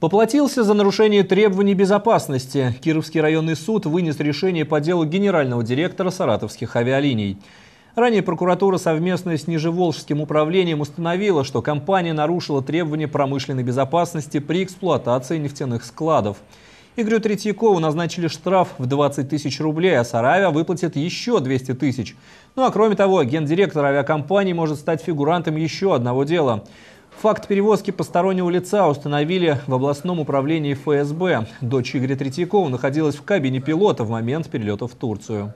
Поплатился за нарушение требований безопасности. Кировский районный суд вынес решение по делу генерального директора саратовских авиалиний. Ранее прокуратура совместно с Нижеволжским управлением установила, что компания нарушила требования промышленной безопасности при эксплуатации нефтяных складов. Игорю Третьякову назначили штраф в 20 тысяч рублей, а Саравия выплатит еще 200 тысяч. Ну а кроме того, гендиректор авиакомпании может стать фигурантом еще одного дела – Факт перевозки постороннего лица установили в областном управлении ФСБ. Дочь Игоря Третьякова находилась в кабине пилота в момент перелета в Турцию.